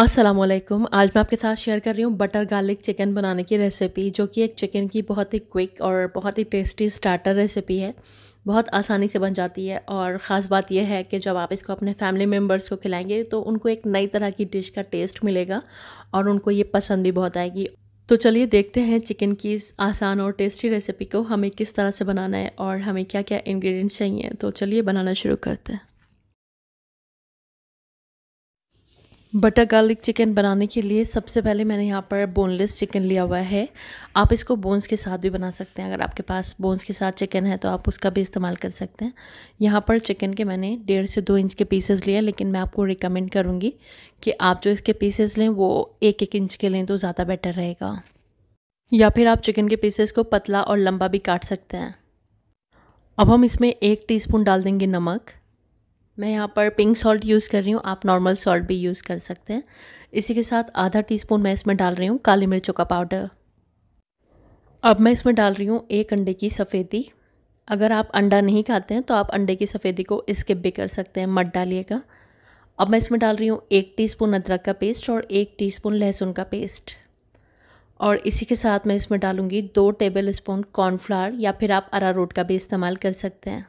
असलम आज मैं आपके साथ शेयर कर रही हूँ बटर गार्लिक चिकन बनाने की रेसिपी जो कि एक चिकन की बहुत ही क्विक और बहुत ही टेस्टी स्टार्टर रेसिपी है बहुत आसानी से बन जाती है और ख़ास बात यह है कि जब आप इसको अपने फैमिली मेम्बर्स को खिलाएंगे तो उनको एक नई तरह की डिश का टेस्ट मिलेगा और उनको ये पसंद भी बहुत आएगी तो चलिए देखते हैं चिकन की इस आसान और टेस्टी रेसिपी को हमें किस तरह से बनाना है और हमें क्या क्या इन्ग्रीडियंट्स चाहिए तो चलिए बनाना शुरू करते हैं बटर गार्लिक चिकन बनाने के लिए सबसे पहले मैंने यहाँ पर बोनलेस चिकन लिया हुआ है आप इसको बोन्स के साथ भी बना सकते हैं अगर आपके पास बोन्स के साथ चिकन है तो आप उसका भी इस्तेमाल कर सकते हैं यहाँ पर चिकन के मैंने डेढ़ से दो इंच के पीसेस लिए लेकिन मैं आपको रिकमेंड करूँगी कि आप जो इसके पीसेस लें वो एक एक इंच के लें तो ज़्यादा बेटर रहेगा या फिर आप चिकन के पीसेस को पतला और लंबा भी काट सकते हैं अब हम इसमें एक टी डाल देंगे नमक मैं यहाँ पर पिंक सॉल्ट यूज़ कर रही हूँ आप नॉर्मल सॉल्ट भी यूज़ कर सकते हैं इसी के साथ आधा टीस्पून मैं इसमें डाल रही हूँ काली मिर्चों का पाउडर अब मैं इसमें डाल रही हूँ एक अंडे की सफ़ेदी अगर आप अंडा नहीं खाते हैं तो आप अंडे की सफ़ेदी को स्किप भी कर सकते हैं मत डालिएगा अब मैं इसमें डाल रही हूँ एक स्पून अदरक का पेस्ट और एक स्पून लहसुन का पेस्ट और इसी के साथ मैं इसमें डालूँगी दो टेबल स्पून कॉर्नफ्लावर या फिर आप अरारोट का भी इस्तेमाल कर सकते हैं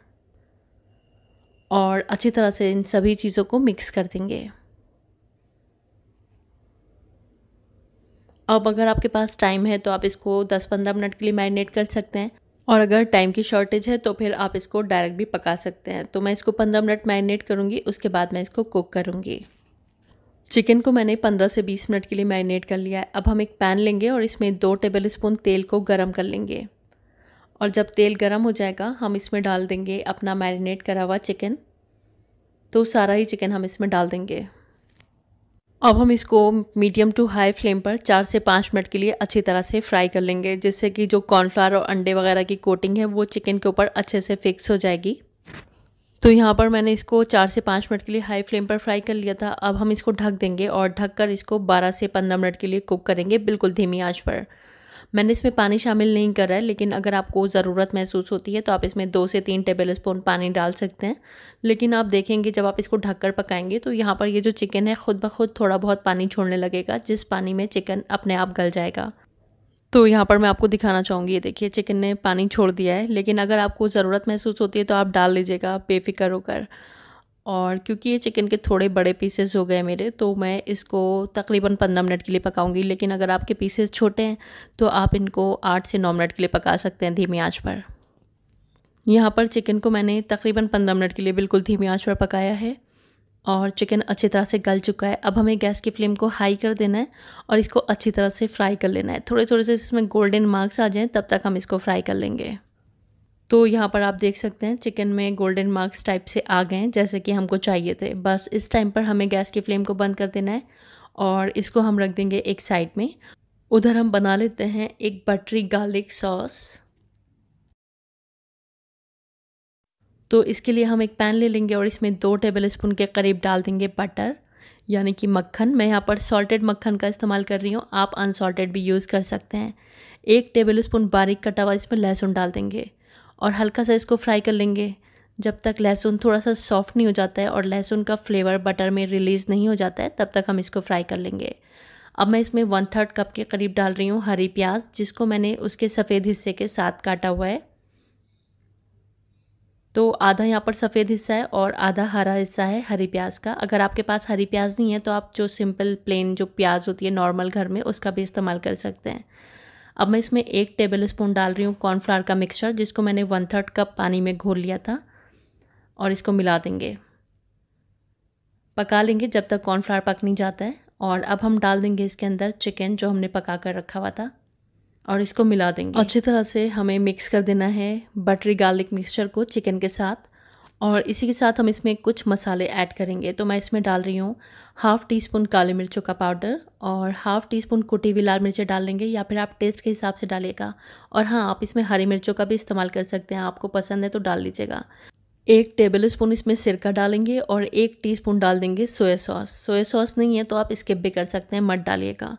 और अच्छी तरह से इन सभी चीज़ों को मिक्स कर देंगे अब अगर आपके पास टाइम है तो आप इसको 10-15 मिनट के लिए मैरिनेट कर सकते हैं और अगर टाइम की शॉर्टेज है तो फिर आप इसको डायरेक्ट भी पका सकते हैं तो मैं इसको 15 मिनट मैरिनेट करूँगी उसके बाद मैं इसको कुक करूँगी चिकन को मैंने 15 से 20 मिनट के लिए मैरिनेट कर लिया है अब हम एक पैन लेंगे और इसमें दो टेबल स्पून तेल को गर्म कर लेंगे और जब तेल गर्म हो जाएगा हम इसमें डाल देंगे अपना मैरिनेट करा हुआ चिकन तो सारा ही चिकन हम इसमें डाल देंगे अब हम इसको मीडियम टू हाई फ्लेम पर चार से पाँच मिनट के लिए अच्छी तरह से फ्राई कर लेंगे जिससे कि जो कॉर्नफ्लावर और अंडे वगैरह की कोटिंग है वो चिकन के ऊपर अच्छे से फिक्स हो जाएगी तो यहाँ पर मैंने इसको चार से पाँच मिनट के लिए हाई फ्लेम पर फ्राई कर लिया था अब हम इसको ढक देंगे और ढक कर इसको बारह से पंद्रह मिनट के लिए कुक करेंगे बिल्कुल धीमी आँच पर मैंने इसमें पानी शामिल नहीं करा है लेकिन अगर आपको ज़रूरत महसूस होती है तो आप इसमें दो से तीन टेबल स्पून पानी डाल सकते हैं लेकिन आप देखेंगे जब आप इसको ढककर पकाएंगे तो यहाँ पर ये जो चिकन है खुद ब खुद थोड़ा बहुत पानी छोड़ने लगेगा जिस पानी में चिकन अपने आप गल जाएगा तो यहाँ पर मैं आपको दिखाना चाहूँगी ये देखिए चिकन ने पानी छोड़ दिया है लेकिन अगर आपको ज़रूरत महसूस होती है तो आप डाल लीजिएगा बेफिक्र होकर और क्योंकि ये चिकन के थोड़े बड़े पीसेस हो गए मेरे तो मैं इसको तकरीबन पंद्रह मिनट के लिए पकाऊंगी लेकिन अगर आपके पीसेस छोटे हैं तो आप इनको आठ से नौ मिनट के लिए पका सकते हैं धीमी आंच पर यहाँ पर चिकन को मैंने तकरीबन पंद्रह मिनट के लिए बिल्कुल धीमी आंच पर पकाया है और चिकन अच्छी तरह से गल चुका है अब हमें गैस की फ्लेम को हाई कर देना है और इसको अच्छी तरह से फ्राई कर लेना है थोड़े थोड़े से इसमें गोल्डन मार्क्स आ जाएँ तब तक हम इसको फ्राई कर लेंगे तो यहाँ पर आप देख सकते हैं चिकन में गोल्डन मार्क्स टाइप से आ गए हैं जैसे कि हमको चाहिए थे बस इस टाइम पर हमें गैस की फ्लेम को बंद कर देना है और इसको हम रख देंगे एक साइड में उधर हम बना लेते हैं एक बटरी गार्लिक सॉस तो इसके लिए हम एक पैन ले लेंगे और इसमें दो टेबल स्पून के करीब डाल देंगे बटर यानी कि मक्खन मैं यहाँ पर सॉल्टेड मक्खन का इस्तेमाल कर रही हूँ आप अनसॉल्टेड भी यूज़ कर सकते हैं एक टेबल स्पून बारीक कटा हुआ इसमें लहसुन डाल देंगे और हल्का सा इसको फ्राई कर लेंगे जब तक लहसुन थोड़ा सा सॉफ्ट नहीं हो जाता है और लहसुन का फ्लेवर बटर में रिलीज़ नहीं हो जाता है तब तक हम इसको फ्राई कर लेंगे अब मैं इसमें वन थर्ड कप के करीब डाल रही हूँ हरी प्याज जिसको मैंने उसके सफ़ेद हिस्से के साथ काटा हुआ है तो आधा यहाँ पर सफ़ेद हिस्सा है और आधा हरा हिस्सा है हरी प्याज का अगर आपके पास हरी प्याज नहीं है तो आप जो सिंपल प्लेन जो प्याज होती है नॉर्मल घर में उसका भी इस्तेमाल कर सकते हैं अब मैं इसमें एक टेबल स्पून डाल रही हूँ कॉर्नफ्लावर का मिक्सचर जिसको मैंने वन थर्ड कप पानी में घोल लिया था और इसको मिला देंगे पका लेंगे जब तक कॉर्नफ्लावर पक नहीं जाता है और अब हम डाल देंगे इसके अंदर चिकन जो हमने पका कर रखा हुआ था और इसको मिला देंगे अच्छी तरह से हमें मिक्स कर देना है बटरी गार्लिक मिक्सचर को चिकन के साथ और इसी के साथ हम इसमें कुछ मसाले ऐड करेंगे तो मैं इसमें डाल रही हूँ हाफ़ टी स्पून काली मिर्चों का पाउडर और हाफ़ टी स्पून कुटी हुई लाल मिर्चें डाल लेंगे या फिर आप टेस्ट के हिसाब से डालिएगा और हाँ आप इसमें हरी मिर्चों का भी इस्तेमाल कर सकते हैं आपको पसंद है तो डाल लीजिएगा एक टेबल स्पून इसमें सिरका डालेंगे और एक स्पून डाल देंगे सोया सॉस सोया सॉस नहीं है तो आप स्किप भी कर सकते हैं मट डालिएगा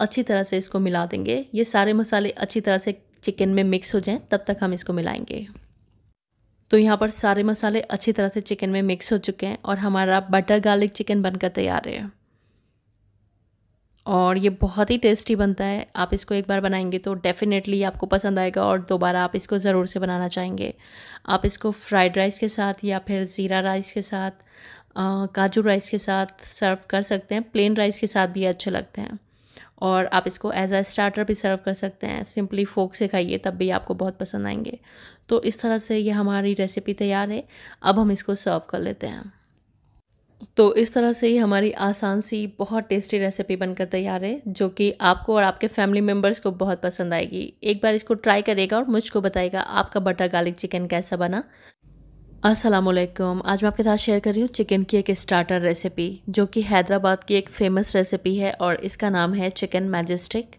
अच्छी तरह से इसको मिला देंगे ये सारे मसाले अच्छी तरह से चिकन में मिक्स हो जाएं तब तक हम इसको मिलाएंगे तो यहाँ पर सारे मसाले अच्छी तरह से चिकन में मिक्स हो चुके हैं और हमारा बटर गार्लिक चिकन बनकर तैयार है और ये बहुत ही टेस्टी बनता है आप इसको एक बार बनाएंगे तो डेफ़िनेटली आपको पसंद आएगा और दोबारा आप इसको ज़रूर से बनाना चाहेंगे आप इसको फ्राइड राइस के साथ या फिर ज़ीरा राइस के साथ काजू राइस के साथ सर्व कर सकते हैं प्लेन राइस के साथ भी अच्छे लगते हैं और आप इसको एज अ स्टार्टर भी सर्व कर सकते हैं सिंपली फोक से खाइए तब भी आपको बहुत पसंद आएंगे तो इस तरह से ये हमारी रेसिपी तैयार है अब हम इसको सर्व कर लेते हैं तो इस तरह से ही हमारी आसान सी बहुत टेस्टी रेसिपी बनकर तैयार है जो कि आपको और आपके फैमिली मेम्बर्स को बहुत पसंद आएगी एक बार इसको ट्राई करेगा और मुझको बताएगा आपका बटर गार्लिक चिकन कैसा बना असलम आज मैं आपके साथ शेयर कर रही हूँ चिकन की एक स्टार्टर रेसिपी जो कि हैदराबाद की एक फ़ेमस रेसिपी है और इसका नाम है चिकन मैजेस्टिक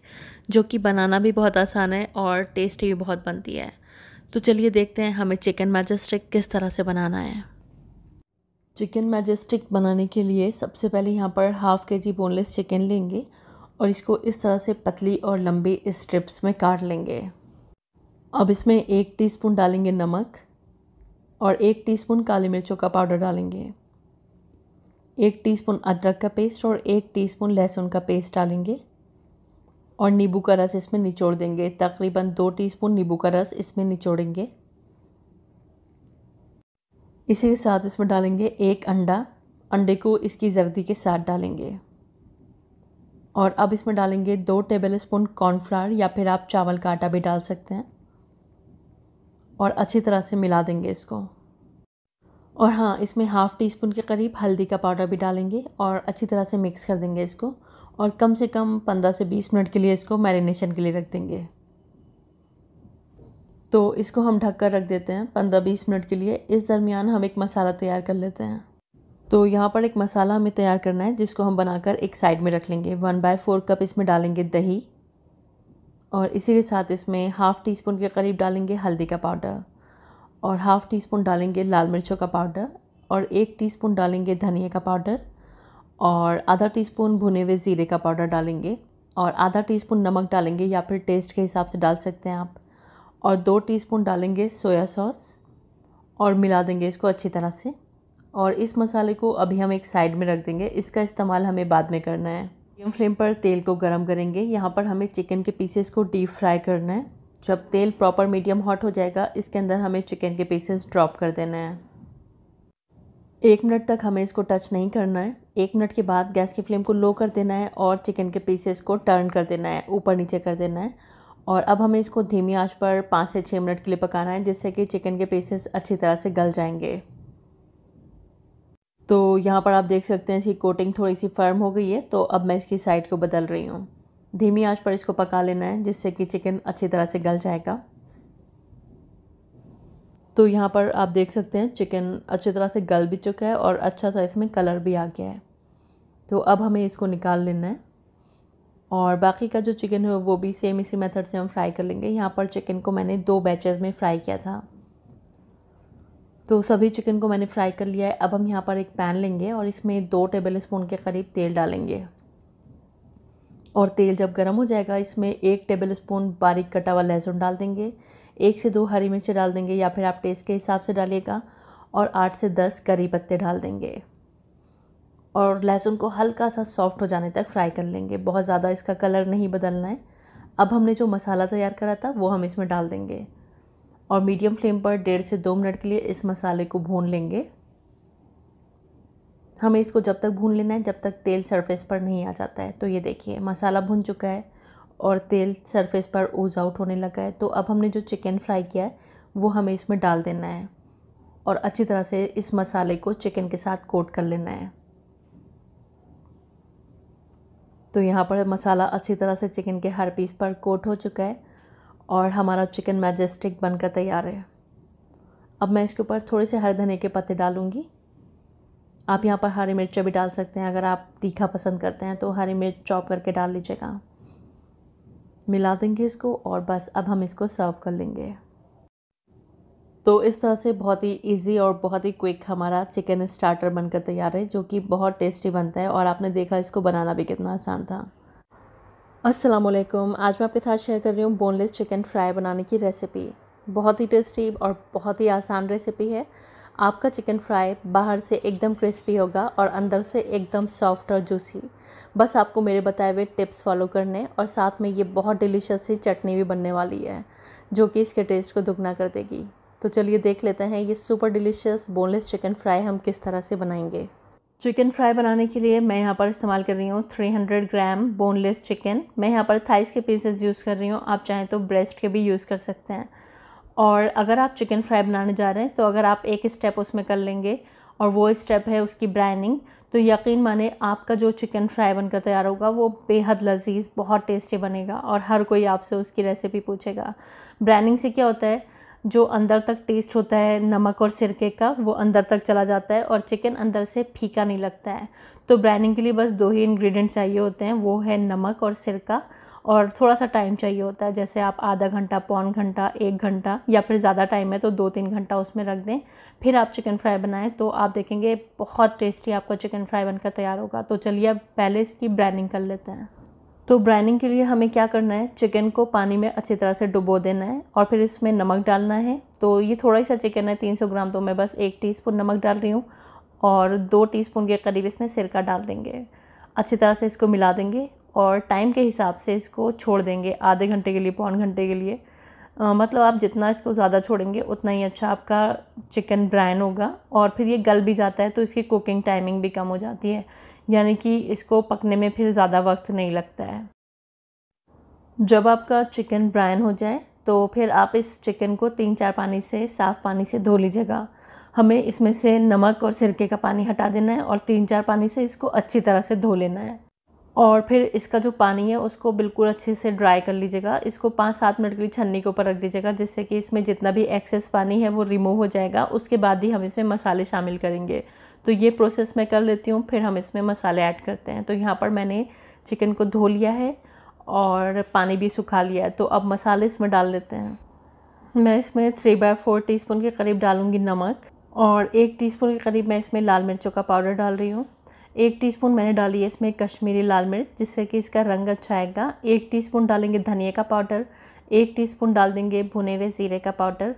जो कि बनाना भी बहुत आसान है और टेस्टी भी बहुत बनती है तो चलिए देखते हैं हमें चिकन मैजेस्टिक किस तरह से बनाना है चिकन मैजेस्टिक बनाने के लिए सबसे पहले यहाँ पर हाफ़ के जी बोनलेस चिकन लेंगे और इसको इस तरह से पतली और लंबी स्ट्रिप्स में काट लेंगे अब इसमें एक टीस्पून डालेंगे नमक और एक टीस्पून काली मिर्चों का पाउडर डालेंगे एक टीस्पून अदरक का पेस्ट और एक टीस्पून लहसुन का पेस्ट डालेंगे और नींबू का रस इसमें निचोड़ देंगे तकरीबन दो टीस्पून नींबू का रस इसमें निचोड़ेंगे इसी के साथ इसमें डालेंगे एक अंडा अंडे को इसकी जर्दी के साथ डालेंगे और अब इसमें डालेंगे दो टेबल स्पून कॉर्नफ्लावर या फिर आप चावल का आटा भी डाल सकते हैं और अच्छी तरह से मिला देंगे इसको और हाँ इसमें हाफ़ टी स्पून के करीब हल्दी का पाउडर भी डालेंगे और अच्छी तरह से मिक्स कर देंगे इसको और कम से कम पंद्रह से बीस मिनट के लिए इसको मैरिनेशन के लिए रख देंगे तो इसको हम ढक कर रख देते हैं पंद्रह बीस मिनट के लिए इस दरमियान हम एक मसाला तैयार कर लेते हैं तो यहाँ पर एक मसाला हमें तैयार करना है जिसको हम बनाकर एक साइड में रख लेंगे वन बाय फोर कप इसमें डालेंगे दही और इसी के साथ इसमें हाफ़ टी स्पून के करीब डालेंगे हल्दी का पाउडर और हाफ़ टी स्पून डालेंगे लाल मिर्चों का पाउडर और एक टी स्पून डालेंगे धनिया का पाउडर और आधा टी स्पून भुने हुए ज़ीरे का पाउडर डालेंगे और आधा टी स्पून नमक डालेंगे या फिर टेस्ट के हिसाब से डाल सकते हैं आप और दो टी स्पून डालेंगे सोया सॉस और मिला देंगे इसको अच्छी तरह से और इस मसाले को अभी हम एक साइड में रख देंगे इसका इस्तेमाल हमें बाद में करना है मीडियम फ्लेम पर तेल को गर्म करेंगे यहाँ पर हमें चिकन के पीसेस को डीप फ्राई करना है जब तेल प्रॉपर मीडियम हॉट हो जाएगा इसके अंदर हमें चिकन के पीसेस ड्रॉप कर देना है एक मिनट तक हमें इसको टच नहीं करना है एक मिनट के बाद गैस की फ्लेम को लो कर देना है और चिकन के पीसेस को टर्न कर देना है ऊपर नीचे कर देना है और अब हमें इसको धीमी आंच पर पाँच से छः मिनट के लिए पकाना है जिससे कि चिकन के पीसेस अच्छी तरह से गल जाएंगे तो यहाँ पर आप देख सकते हैं इसकी कोटिंग थोड़ी सी फर्म हो गई है तो अब मैं इसकी साइड को बदल रही हूँ धीमी आंच पर इसको पका लेना है जिससे कि चिकन अच्छी तरह से गल जाएगा तो यहाँ पर आप देख सकते हैं चिकन अच्छी तरह से गल भी चुका है और अच्छा सा इसमें कलर भी आ गया है तो अब हमें इसको निकाल लेना है और बाकी का जो चिकन है वो भी सेम इसी मेथड से हम फ्राई कर लेंगे यहाँ पर चिकन को मैंने दो बैचेज़ में फ्राई किया था तो सभी चिकन को मैंने फ्राई कर लिया है अब हम यहाँ पर एक पैन लेंगे और इसमें दो टेबल स्पून के करीब तेल डालेंगे और तेल जब गर्म हो जाएगा इसमें एक टेबल स्पून बारीक कटा हुआ लहसुन डाल देंगे एक से दो हरी मिर्च डाल देंगे या फिर आप टेस्ट के हिसाब से डालिएगा और आठ से दस करी पत्ते डाल देंगे और लहसुन को हल्का सा सॉफ्ट हो जाने तक फ्राई कर लेंगे बहुत ज़्यादा इसका कलर नहीं बदलना है अब हमने जो मसाला तैयार करा था वो हम इसमें डाल देंगे और मीडियम फ्लेम पर डेढ़ से दो मिनट के लिए इस मसाले को भून लेंगे हमें इसको जब तक भून लेना है जब तक तेल सरफेस पर नहीं आ जाता है तो ये देखिए मसाला भून चुका है और तेल सरफेस पर ओज आउट होने लगा है तो अब हमने जो चिकन फ्राई किया है वो हमें इसमें डाल देना है और अच्छी तरह से इस मसाले को चिकन के साथ कोट कर लेना है तो यहाँ पर मसाला अच्छी तरह से चिकन के हर पीस पर कोट हो चुका है और हमारा चिकन मैजेस्टिक बनकर तैयार है अब मैं इसके ऊपर थोड़े से हरे धनिया के पत्ते डालूँगी आप यहाँ पर हरी मिर्च भी डाल सकते हैं अगर आप तीखा पसंद करते हैं तो हरी मिर्च चॉप करके डाल लीजिएगा मिला देंगे इसको और बस अब हम इसको सर्व कर लेंगे तो इस तरह से बहुत ही इजी और बहुत ही क्विक हमारा चिकन स्टार्टर बनकर तैयार है जो कि बहुत टेस्टी बनता है और आपने देखा इसको बनाना भी कितना आसान था असलकुम आज मैं आपके साथ शेयर कर रही हूँ बोनलेस चिकन फ्राई बनाने की रेसिपी बहुत ही टेस्टी और बहुत ही आसान रेसिपी है आपका चिकन फ्राई बाहर से एकदम क्रिस्पी होगा और अंदर से एकदम सॉफ्ट और जूसी बस आपको मेरे बताए हुए टिप्स फॉलो करने और साथ में ये बहुत डिलीशियस सी चटनी भी बनने वाली है जो कि इसके टेस्ट को दुगना कर देगी तो चलिए देख लेते हैं ये super delicious boneless chicken fry हम किस तरह से बनाएंगे चिकन फ्राई बनाने के लिए मैं यहाँ पर इस्तेमाल कर रही हूँ 300 ग्राम बोनलेस चिकन मैं यहाँ पर थाइस के पीसेस यूज़ कर रही हूँ आप चाहें तो ब्रेस्ट के भी यूज़ कर सकते हैं और अगर आप चिकन फ्राई बनाने जा रहे हैं तो अगर आप एक स्टेप उसमें कर लेंगे और वो स्टेप है उसकी ब्राइनिंग तो यकीन माने आपका जो चिकन फ्राई बनकर तैयार होगा वो बेहद लजीज बहुत टेस्टी बनेगा और हर कोई आपसे उसकी रेसिपी पूछेगा ब्राइनिंग से क्या होता है जो अंदर तक टेस्ट होता है नमक और सिरके का वो अंदर तक चला जाता है और चिकन अंदर से फीका नहीं लगता है तो ब्राइनिंग के लिए बस दो ही इंग्रेडिएंट चाहिए होते हैं वो है नमक और सिरका और थोड़ा सा टाइम चाहिए होता है जैसे आप आधा घंटा पौन घंटा एक घंटा या फिर ज़्यादा टाइम है तो दो तीन घंटा उसमें रख दें फिर आप चिकन फ्राई बनाएं तो आप देखेंगे बहुत टेस्टी आपका चिकन फ्राई बनकर तैयार होगा तो चलिए अब पहले इसकी ब्राइनिंग कर लेते हैं तो ब्राइनिंग के लिए हमें क्या करना है चिकन को पानी में अच्छी तरह से डुबो देना है और फिर इसमें नमक डालना है तो ये थोड़ा ही सा चिकन है तीन सौ ग्राम तो मैं बस एक टीस्पून नमक डाल रही हूँ और दो टीस्पून के करीब इसमें सिरका डाल देंगे अच्छी तरह से इसको मिला देंगे और टाइम के हिसाब से इसको छोड़ देंगे आधे घंटे के लिए पौन घंटे के लिए आ, मतलब आप जितना इसको ज़्यादा छोड़ेंगे उतना ही अच्छा आपका चिकन ब्राइन होगा और फिर ये गल भी जाता है तो इसकी कुकिंग टाइमिंग भी कम हो जाती है यानी कि इसको पकने में फिर ज़्यादा वक्त नहीं लगता है जब आपका चिकन ब्राइन हो जाए तो फिर आप इस चिकन को तीन चार पानी से साफ़ पानी से धो लीजिएगा हमें इसमें से नमक और सिरके का पानी हटा देना है और तीन चार पानी से इसको अच्छी तरह से धो लेना है और फिर इसका जो पानी है उसको बिल्कुल अच्छे से ड्राई कर लीजिएगा इसको पाँच सात मिनट के लिए छन्नी के ऊपर रख दीजिएगा जिससे कि इसमें जितना भी एक्सेस पानी है वो रिमूव हो जाएगा उसके बाद ही हम इसमें मसाले शामिल करेंगे तो ये प्रोसेस मैं कर लेती हूँ फिर हम इसमें मसाले ऐड करते हैं तो यहाँ पर मैंने चिकन को धो लिया है और पानी भी सुखा लिया है तो अब मसाले इसमें डाल लेते हैं मैं इसमें थ्री बाय फोर टी के करीब डालूँगी नमक और एक टी के करीब मैं इसमें लाल मिर्चों का पाउडर डाल रही हूँ एक टीस्पून मैंने डाली है इसमें कश्मीरी लाल मिर्च जिससे कि इसका रंग अच्छा आएगा एक टीस्पून डालेंगे धनिया का पाउडर एक टीस्पून डाल देंगे भुने हुए ज़ीरे का पाउडर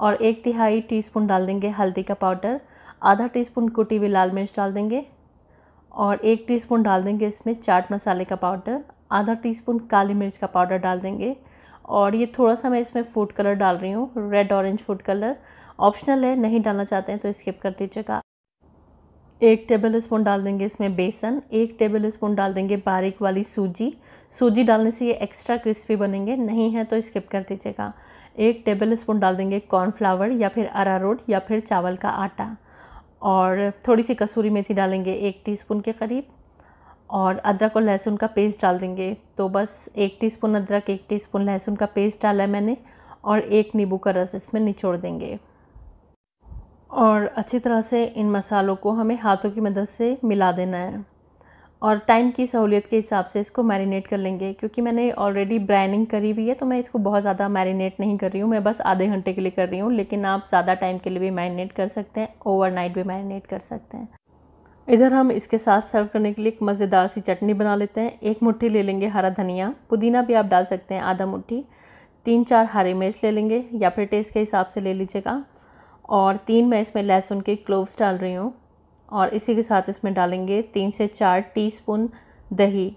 और एक तिहाई टीस्पून डाल देंगे हल्दी का पाउडर आधा टीस्पून कुटी हुई लाल मिर्च डाल देंगे और एक टीस्पून डाल देंगे इसमें चाट मसाले का पाउडर आधा टीस्पून काली मिर्च का पाउडर डाल देंगे और ये थोड़ा सा मैं इसमें फूड कलर डाल रही हूँ red orange food colour optional है नहीं डालना चाहते हैं तो स्किप कर दीजिएगा एक टेबल स्पून डाल देंगे इसमें बेसन एक टेबल स्पून डाल देंगे बारीक वाली सूजी सूजी डालने से ये एक्स्ट्रा क्रिस्पी बनेंगे नहीं है तो स्किप कर दीजिएगा एक टेबल स्पून डाल देंगे कॉर्नफ्लावर या फिर अरारोट या फिर चावल का आटा और थोड़ी सी कसूरी मेथी डालेंगे एक टीस्पून के करीब और अदरक और लहसुन का पेस्ट डाल देंगे तो बस एक टीस्पून अदरक एक टीस्पून लहसुन का पेस्ट डाला है मैंने और एक नींबू का रस इसमें निचोड़ देंगे और अच्छी तरह से इन मसालों को हमें हाथों की मदद से मिला देना है और टाइम की सहूलियत के हिसाब से इसको मैरिनेट कर लेंगे क्योंकि मैंने ऑलरेडी ब्राइनिंग करी हुई है तो मैं इसको बहुत ज़्यादा मैरिनेट नहीं कर रही हूँ मैं बस आधे घंटे के लिए कर रही हूँ लेकिन आप ज़्यादा टाइम के लिए भी मैरिनेट कर सकते हैं ओवरनाइट भी मैरिनेट कर सकते हैं इधर हम इसके साथ सर्व करने के लिए एक मज़ेदार सी चटनी बना लेते हैं एक मुट्ठी ले लेंगे हरा धनिया पुदीना भी आप डाल सकते हैं आधा मुट्ठी तीन चार हरी मिर्च ले लेंगे या फिर टेस्ट के हिसाब से ले लीजिएगा और तीन मैं इसमें लहसुन के क्लोव्स डाल रही हूँ और इसी के साथ इसमें डालेंगे तीन से चार टीस्पून दही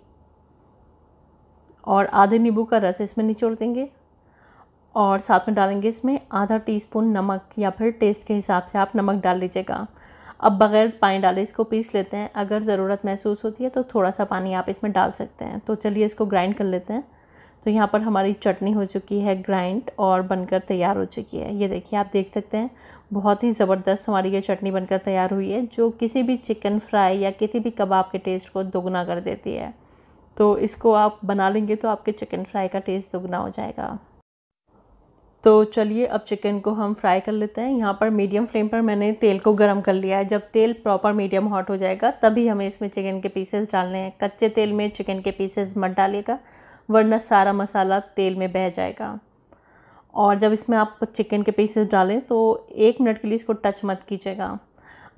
और आधे नींबू का रस इसमें निचोड़ देंगे और साथ में डालेंगे इसमें आधा टीस्पून नमक या फिर टेस्ट के हिसाब से आप नमक डाल लीजिएगा अब बगैर पानी डाले इसको पीस लेते हैं अगर ज़रूरत महसूस होती है तो थोड़ा सा पानी आप इसमें डाल सकते हैं तो चलिए इसको ग्राइंड कर लेते हैं तो यहाँ पर हमारी चटनी हो चुकी है ग्राइंड और बनकर तैयार हो चुकी है ये देखिए आप देख सकते हैं बहुत ही ज़बरदस्त हमारी ये चटनी बनकर तैयार हुई है जो किसी भी चिकन फ्राई या किसी भी कबाब के टेस्ट को दोगुना कर देती है तो इसको आप बना लेंगे तो आपके चिकन फ्राई का टेस्ट दोगुना हो जाएगा तो चलिए अब चिकन को हम फ्राई कर लेते हैं यहाँ पर मीडियम फ्लेम पर मैंने तेल को गर्म कर लिया है जब तेल प्रॉपर मीडियम हॉट हो जाएगा तभी हमें इसमें चिकन के पीसेस डालने हैं कच्चे तेल में चिकन के पीसेस मत डालिएगा वरना सारा मसाला तेल में बह जाएगा और जब इसमें आप चिकन के पीसेस डालें तो एक मिनट के लिए इसको टच मत कीजिएगा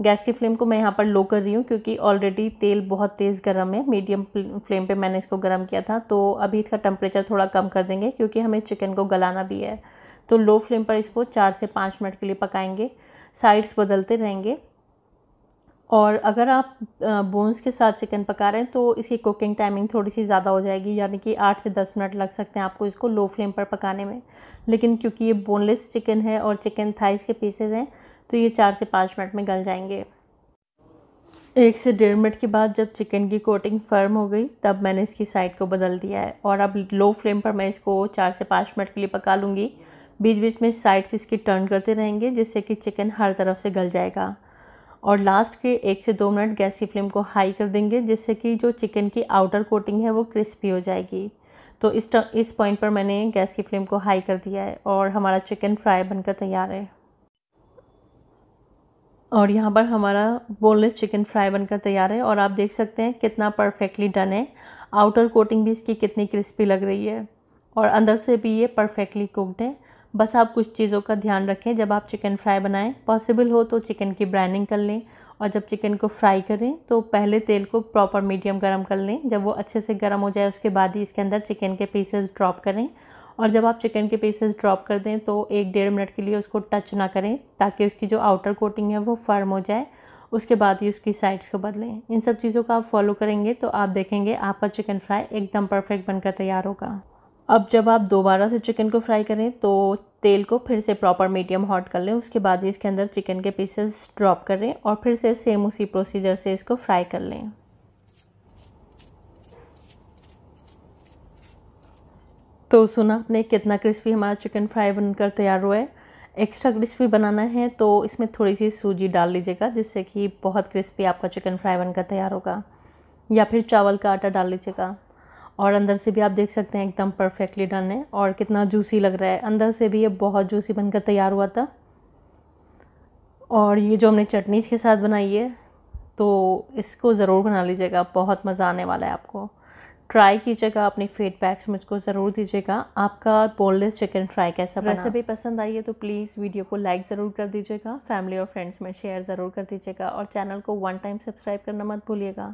गैस की फ्लेम को मैं यहाँ पर लो कर रही हूँ क्योंकि ऑलरेडी तेल बहुत तेज़ गर्म है मीडियम फ्लेम पे मैंने इसको गर्म किया था तो अभी इसका टेम्परेचर थोड़ा कम कर देंगे क्योंकि हमें चिकन को गलाना भी है तो लो फ्लेम पर इसको चार से पाँच मिनट के लिए पकाएंगे साइड्स बदलते रहेंगे और अगर आप बोन्स के साथ चिकन पका रहे हैं तो इसकी कुकिंग टाइमिंग थोड़ी सी ज़्यादा हो जाएगी यानी कि आठ से दस मिनट लग सकते हैं आपको इसको लो फ्लेम पर पकाने में लेकिन क्योंकि ये बोनलेस चिकन है और चिकन थाइस के पीसेज हैं तो ये चार से पाँच मिनट में गल जाएंगे एक से डेढ़ मिनट के बाद जब चिकन की कोटिंग फर्म हो गई तब मैंने इसकी साइड को बदल दिया है और अब लो फ्लेम पर मैं इसको चार से पाँच मिनट के लिए पका लूँगी बीच बीच में साइड से इसकी टर्न करते रहेंगे जिससे कि चिकन हर तरफ से गल जाएगा और लास्ट के एक से दो मिनट गैस की फ्लेम को हाई कर देंगे जिससे कि जो चिकन की आउटर कोटिंग है वो क्रिस्पी हो जाएगी तो इस इस पॉइंट पर मैंने गैस की फ्लेम को हाई कर दिया है और हमारा चिकन फ्राई बनकर तैयार है और यहाँ पर हमारा बोनलेस चिकन फ्राई बनकर तैयार है और आप देख सकते हैं कितना परफेक्टली डन है आउटर कोटिंग भी इसकी कितनी क्रिस्पी लग रही है और अंदर से भी ये परफेक्टली कुकड है बस आप कुछ चीज़ों का ध्यान रखें जब आप चिकन फ्राई बनाएं पॉसिबल हो तो चिकन की ब्राइनिंग कर लें और जब चिकन को फ्राई करें तो पहले तेल को प्रॉपर मीडियम गर्म कर लें जब वो अच्छे से गर्म हो जाए उसके बाद ही इसके अंदर चिकन के पीसेस ड्रॉप करें और जब आप चिकन के पीसेस ड्रॉप कर दें तो एक डेढ़ मिनट के लिए उसको टच ना करें ताकि उसकी जो आउटर कोटिंग है वो फर्म हो जाए उसके बाद ही उसकी साइड्स को बदलें इन सब चीज़ों का आप फॉलो करेंगे तो आप देखेंगे आपका चिकन फ्राई एकदम परफेक्ट बनकर तैयार होगा अब जब आप दोबारा से चिकन को फ्राई करें तो तेल को फिर से प्रॉपर मीडियम हॉट कर लें उसके बाद ही इसके अंदर चिकन के पीसेस ड्रॉप करें और फिर से सेम उसी प्रोसीजर से इसको फ्राई कर लें तो सुना आपने कितना क्रिस्पी हमारा चिकन फ्राई बनकर तैयार हुआ है एक्स्ट्रा क्रिस्पी बनाना है तो इसमें थोड़ी सी सूजी डाल लीजिएगा जिससे कि बहुत क्रिस्पी आपका चिकन फ्राई बनकर तैयार होगा या फिर चावल का आटा डाल लीजिएगा और अंदर से भी आप देख सकते हैं एकदम परफेक्टली डन है और कितना जूसी लग रहा है अंदर से भी ये बहुत जूसी बनकर तैयार हुआ था और ये जो हमने चटनी के साथ बनाई है तो इसको ज़रूर बना लीजिएगा बहुत मज़ा आने वाला है आपको ट्राई कीजिएगा अपनी फीडबैक्स मुझको ज़रूर दीजिएगा आपका बोनलेस चिकन फ्राई कैसा बना रेसिपी पसंद आई है तो प्लीज़ वीडियो को लाइक ज़रूर कर दीजिएगा फैमिली और फ्रेंड्स में शेयर ज़रूर कर दीजिएगा और चैनल को वन टाइम सब्सक्राइब करना मत भूलिएगा